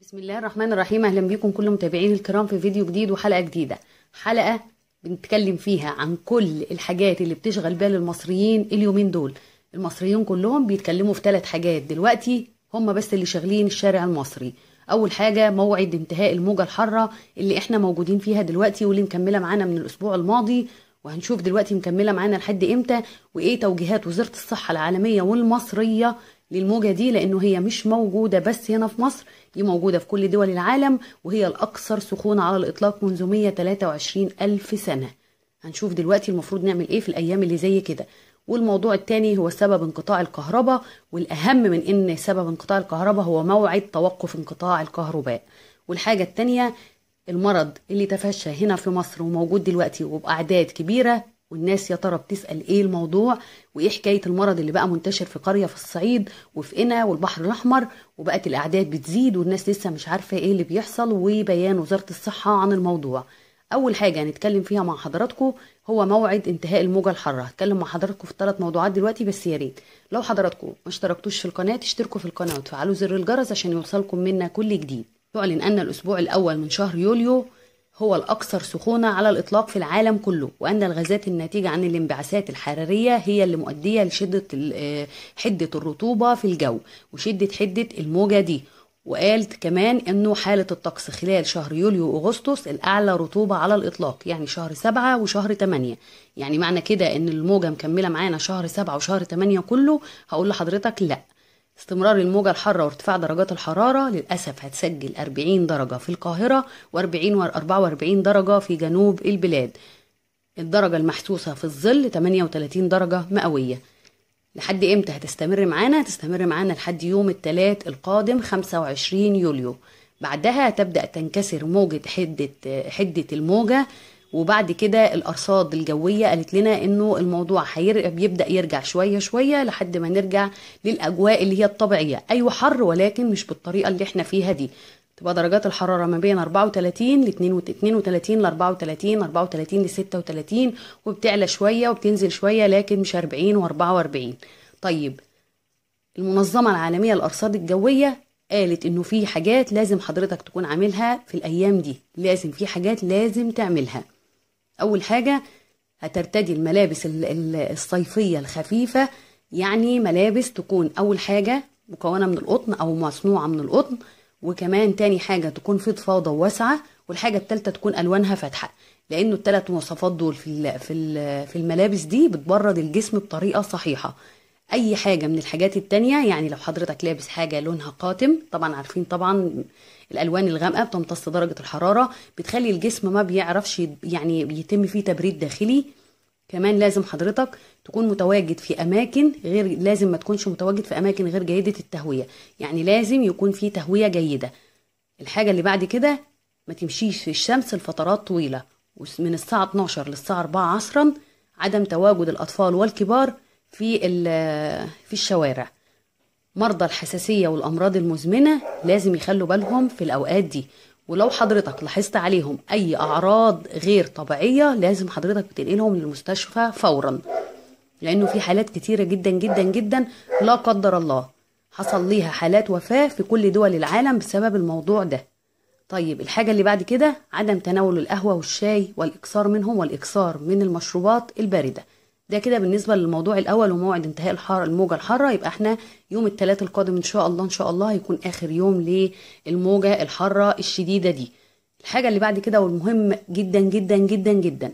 بسم الله الرحمن الرحيم اهلا بيكم كل متابعين الكرام في فيديو جديد وحلقه جديده حلقه بنتكلم فيها عن كل الحاجات اللي بتشغل بال المصريين اليومين دول المصريين كلهم بيتكلموا في ثلاث حاجات دلوقتي هم بس اللي شاغلين الشارع المصري اول حاجه موعد انتهاء الموجه الحاره اللي احنا موجودين فيها دلوقتي واللي مكمله معانا من الاسبوع الماضي وهنشوف دلوقتي مكمله معانا لحد امتى وايه توجيهات وزاره الصحه العالميه والمصريه للموجة دي لأنه هي مش موجودة بس هنا في مصر دي موجودة في كل دول العالم وهي الأكثر سخونة على الإطلاق منذ 123 ألف سنة هنشوف دلوقتي المفروض نعمل إيه في الأيام اللي زي كده والموضوع الثاني هو سبب انقطاع الكهرباء والأهم من إن سبب انقطاع الكهرباء هو موعد توقف انقطاع الكهرباء والحاجة الثانية المرض اللي تفشى هنا في مصر وموجود دلوقتي وبأعداد كبيرة والناس يا ترى بتسأل ايه الموضوع وايه حكاية المرض اللي بقى منتشر في قرية في الصعيد وفي قنا والبحر الأحمر وبقت الأعداد بتزيد والناس لسه مش عارفة ايه اللي بيحصل وبيان وزارة الصحة عن الموضوع أول حاجة هنتكلم فيها مع حضراتكم هو موعد انتهاء الموجة الحارة هتكلم مع حضراتكم في ثلاث موضوعات دلوقتي بس يا ريت لو حضراتكم ما اشتركتوش في القناة تشتركوا في القناة وتفعلوا زر الجرس عشان يوصلكم منا كل جديد تعلن أن الأسبوع الأول من شهر يوليو هو الأكثر سخونة على الإطلاق في العالم كله وأن الغازات الناتجة عن الانبعاثات الحرارية هي اللي مؤدية لشدة آه، حدة الرطوبة في الجو وشدة حدة الموجة دي وقالت كمان انه حالة الطقس خلال شهر يوليو اغسطس الاعلى رطوبة على الاطلاق يعني شهر سبعة وشهر تمانية يعني معنى كده ان الموجة مكملة معانا شهر سبعة وشهر تمانية كله هقول لحضرتك لأ استمرار الموجة الحارة وارتفاع درجات الحرارة للأسف هتسجل 40 درجة في القاهرة و40 و44 درجة في جنوب البلاد الدرجة المحسوسة في الظل 38 درجة مئوية لحد امتى هتستمر معانا؟ هتستمر معانا لحد يوم الثلاث القادم 25 يوليو بعدها تبدأ تنكسر موجة حدة حدة الموجة وبعد كده الارصاد الجويه قالت لنا انه الموضوع هير... بيبدا يرجع شويه شويه لحد ما نرجع للاجواء اللي هي الطبيعيه ايوه حر ولكن مش بالطريقه اللي احنا فيها دي تبقى درجات الحرارة ما بين 34 ل 32 ل 34 34 ل 36 وبتعلى شوية وبتنزل شوية لكن مش 40 و 44 طيب المنظمة العالمية للأرصاد الجوية قالت إنه في حاجات لازم حضرتك تكون عاملها في الأيام دي لازم في حاجات لازم تعملها أول حاجة هترتدي الملابس الصيفية الخفيفة يعني ملابس تكون أول حاجة مكونة من القطن أو مصنوعة من القطن وكمان تاني حاجة تكون فضفاضة واسعه والحاجة التالتة تكون ألوانها فاتحة لأنه التلات مواصفات دول في في الملابس دي بتبرد الجسم بطريقة صحيحة اي حاجه من الحاجات التانية يعني لو حضرتك لابس حاجه لونها قاتم طبعا عارفين طبعا الالوان الغامقه بتمتص درجه الحراره بتخلي الجسم ما بيعرفش يعني يتم فيه تبريد داخلي كمان لازم حضرتك تكون متواجد في اماكن غير لازم ما تكونش متواجد في اماكن غير جيده التهويه يعني لازم يكون في تهويه جيده الحاجه اللي بعد كده ما تمشيش في الشمس لفترات طويله من الساعه 12 للساعه 4 عصرا عدم تواجد الاطفال والكبار في في الشوارع مرضى الحساسية والأمراض المزمنة لازم يخلوا بالهم في الأوقات دي ولو حضرتك لاحظت عليهم أي أعراض غير طبيعية لازم حضرتك تنقلهم للمستشفى فورا لأنه في حالات كتيرة جدا جدا جدا لا قدر الله حصل ليها حالات وفاة في كل دول العالم بسبب الموضوع ده طيب الحاجة اللي بعد كده عدم تناول القهوة والشاي والإكثار منهم والإكثار من المشروبات الباردة ده كده بالنسبه للموضوع الاول وموعد انتهاء الحر الموجه الحاره يبقى احنا يوم الثلاث القادم ان شاء الله ان شاء الله هيكون اخر يوم للموجه الحاره الشديده دي الحاجه اللي بعد كده والمهم جدا جدا جدا جدا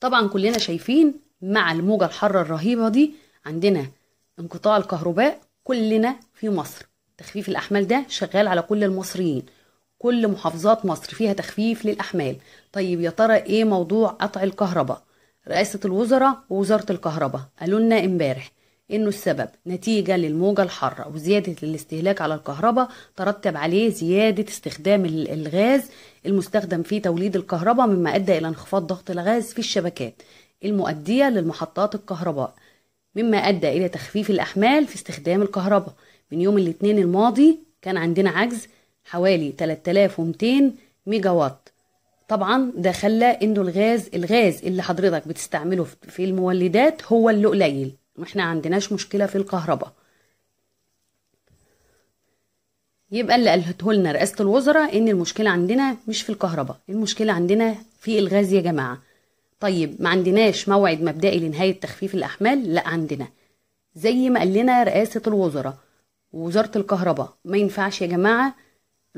طبعا كلنا شايفين مع الموجه الحاره الرهيبه دي عندنا انقطاع الكهرباء كلنا في مصر تخفيف الاحمال ده شغال على كل المصريين كل محافظات مصر فيها تخفيف للاحمال طيب يا ترى ايه موضوع قطع الكهرباء رئاسة الوزراء ووزارة الكهرباء قالوا لنا امبارح انه السبب نتيجه للموجه الحاره وزياده الاستهلاك على الكهرباء ترتب عليه زياده استخدام الغاز المستخدم في توليد الكهرباء مما ادى الى انخفاض ضغط الغاز في الشبكات المؤديه للمحطات الكهرباء مما ادى الى تخفيف الاحمال في استخدام الكهرباء من يوم الاثنين الماضي كان عندنا عجز حوالي 3200 ميجا وات طبعا ده خلى انه الغاز الغاز اللي حضرتك بتستعمله في المولدات هو اللي قليل واحنا عندناش مشكله في الكهرباء يبقى اللي قالته لنا رئاسه الوزراء ان المشكله عندنا مش في الكهرباء المشكله عندنا في الغاز يا جماعه طيب ما عندناش موعد مبدئي لنهايه تخفيف الاحمال لا عندنا زي ما قال لنا رئاسه الوزراء ووزاره الكهرباء ما ينفعش يا جماعه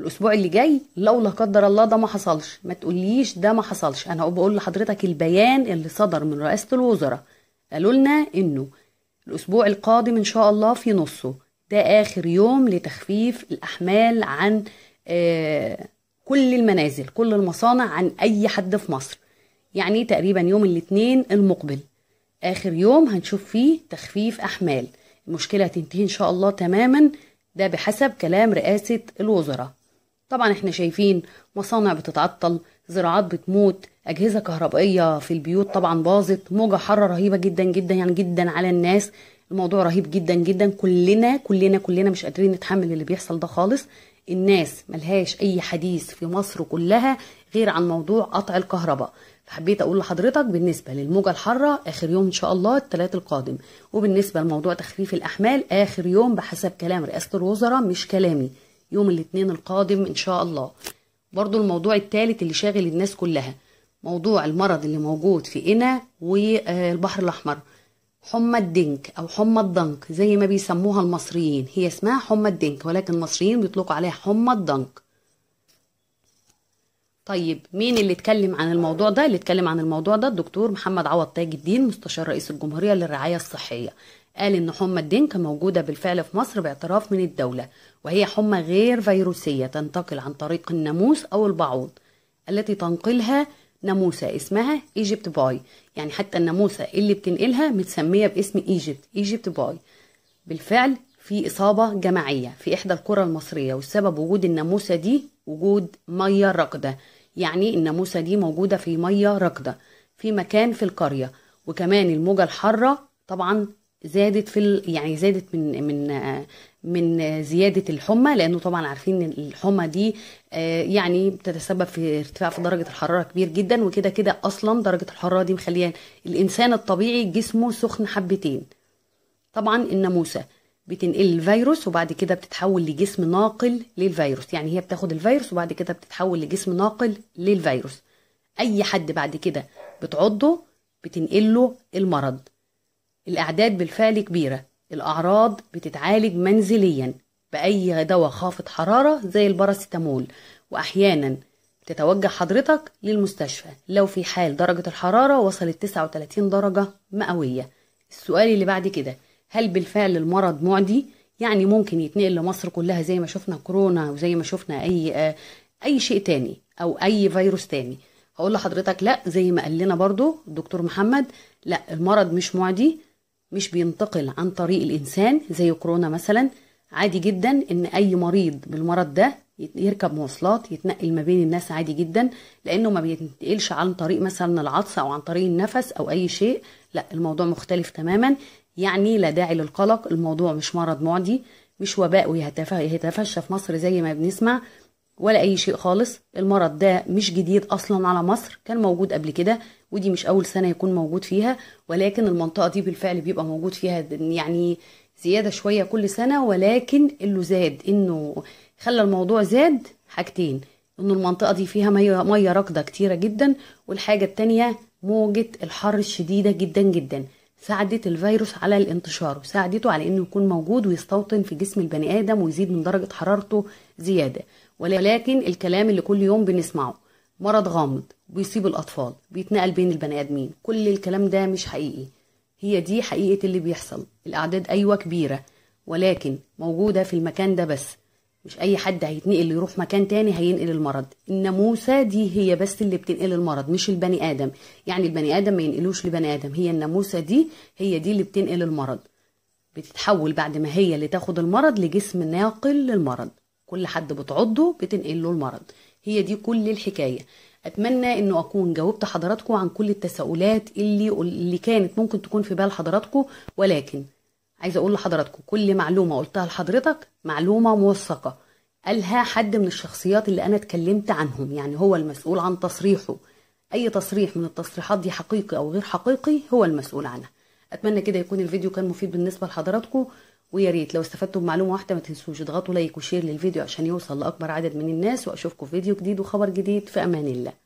الاسبوع اللي جاي لو لا قدر الله ده ما حصلش ما تقوليش ده ما حصلش انا بقول لحضرتك البيان اللي صدر من رئاسه الوزراء قالوا لنا انه الاسبوع القادم ان شاء الله في نصه ده اخر يوم لتخفيف الاحمال عن آه كل المنازل كل المصانع عن اي حد في مصر يعني تقريبا يوم الاثنين المقبل اخر يوم هنشوف فيه تخفيف احمال المشكله هتنتهي ان شاء الله تماما ده بحسب كلام رئاسه الوزراء طبعا احنا شايفين مصانع بتتعطل زراعات بتموت اجهزه كهربائيه في البيوت طبعا باظت موجه حاره رهيبه جدا جدا يعني جدا على الناس الموضوع رهيب جدا جدا كلنا كلنا كلنا مش قادرين نتحمل اللي بيحصل ده خالص الناس ملهاش اي حديث في مصر كلها غير عن موضوع قطع الكهرباء فحبيت اقول لحضرتك بالنسبه للموجه الحاره اخر يوم ان شاء الله الثلاث القادم وبالنسبه لموضوع تخفيف الاحمال اخر يوم بحسب كلام رئاسه الوزراء مش كلامي يوم الاثنين القادم ان شاء الله برضو الموضوع الثالث اللي شاغل الناس كلها موضوع المرض اللي موجود في قنا والبحر الاحمر حمى الدنك او حمى الضنك زي ما بيسموها المصريين هي اسمها حمى الدنك ولكن المصريين بيطلقوا عليها حمى الضنك طيب مين اللي اتكلم عن الموضوع ده اللي اتكلم عن الموضوع ده الدكتور محمد عوض تاج الدين مستشار رئيس الجمهوريه للرعايه الصحيه قال إن حمى الدنك موجودة بالفعل في مصر باعتراف من الدولة وهي حمى غير فيروسية تنتقل عن طريق الناموس أو البعوض التي تنقلها ناموسة اسمها ايجيبت باي يعني حتى الناموسة اللي بتنقلها متسمية باسم ايجيبت ايجيبت باي بالفعل في إصابة جماعية في إحدى القرى المصرية والسبب وجود الناموسة دي وجود مية راكدة يعني الناموسة دي موجودة في مية راكدة في مكان في القرية وكمان الموجة الحارة طبعا زادت في يعني زادت من من من زياده الحمى لانه طبعا عارفين ان الحمى دي آه، يعني بتتسبب في ارتفاع في درجه الحراره كبير جدا وكده كده اصلا درجه الحراره دي مخليه الانسان الطبيعي جسمه سخن حبتين طبعا الناموسه بتنقل الفيروس وبعد كده بتتحول لجسم ناقل للفيروس يعني هي بتاخد الفيروس وبعد كده بتتحول لجسم ناقل للفيروس اي حد بعد كده بتعضه بتنقله المرض الأعداد بالفعل كبيرة الأعراض بتتعالج منزليا بأي دواء خافض حرارة زي الباراسيتامول وأحيانا تتوجه حضرتك للمستشفى لو في حال درجة الحرارة وصلت 39 درجة مئوية السؤال اللي بعد كده هل بالفعل المرض معدي يعني ممكن يتنقل لمصر كلها زي ما شفنا كورونا وزي ما شفنا أي آه، أي شيء تاني أو أي فيروس تاني هقول لحضرتك لا زي ما قال لنا برضو الدكتور محمد لا المرض مش معدي مش بينتقل عن طريق الإنسان زي كورونا مثلا عادي جدا إن أي مريض بالمرض ده يركب مواصلات يتنقل ما بين الناس عادي جدا لأنه ما بينتقلش عن طريق مثلا العطس أو عن طريق النفس أو أي شيء لا الموضوع مختلف تماما يعني لا داعي للقلق الموضوع مش مرض معدي مش وباء ويتفشى في مصر زي ما بنسمع ولا اي شيء خالص المرض ده مش جديد اصلا على مصر كان موجود قبل كده ودي مش اول سنه يكون موجود فيها ولكن المنطقه دي بالفعل بيبقى موجود فيها يعني زياده شويه كل سنه ولكن اللي زاد انه خلى الموضوع زاد حاجتين ان المنطقه دي فيها ميه ميه راكده كتيره جدا والحاجه الثانيه موجه الحر الشديده جدا جدا ساعدت الفيروس على الانتشار وساعدته على انه يكون موجود ويستوطن في جسم البني ادم ويزيد من درجه حرارته زياده ولكن الكلام اللي كل يوم بنسمعه مرض غامض بيصيب الأطفال بيتنقل بين البني آدمين كل الكلام ده مش حقيقي هي دي حقيقة اللي بيحصل الأعداد أيوة كبيرة ولكن موجودة في المكان ده بس مش أي حد هيتنقل يروح مكان تاني هينقل المرض الناموسة دي هي بس اللي بتنقل المرض مش البني آدم يعني البني آدم ما ينقلوش لبني آدم هي الناموسة دي هي دي اللي بتنقل المرض بتتحول بعد ما هي اللي تاخد المرض لجسم ناقل للمرض كل حد بتعضه بتنقل له المرض هي دي كل الحكاية اتمنى انه اكون جاوبت حضراتكم عن كل التساؤلات اللي اللي كانت ممكن تكون في بال حضراتكم ولكن عايزه اقول لحضراتكم كل معلومه قلتها لحضرتك معلومه موثقه قالها حد من الشخصيات اللي انا اتكلمت عنهم يعني هو المسؤول عن تصريحه اي تصريح من التصريحات دي حقيقي او غير حقيقي هو المسؤول عنها اتمنى كده يكون الفيديو كان مفيد بالنسبه لحضراتكم ويا ريت لو استفدتوا بمعلومه واحده ما تنسوش اضغطوا لايك وشير للفيديو عشان يوصل لاكبر عدد من الناس واشوفكم في فيديو جديد وخبر جديد في امان الله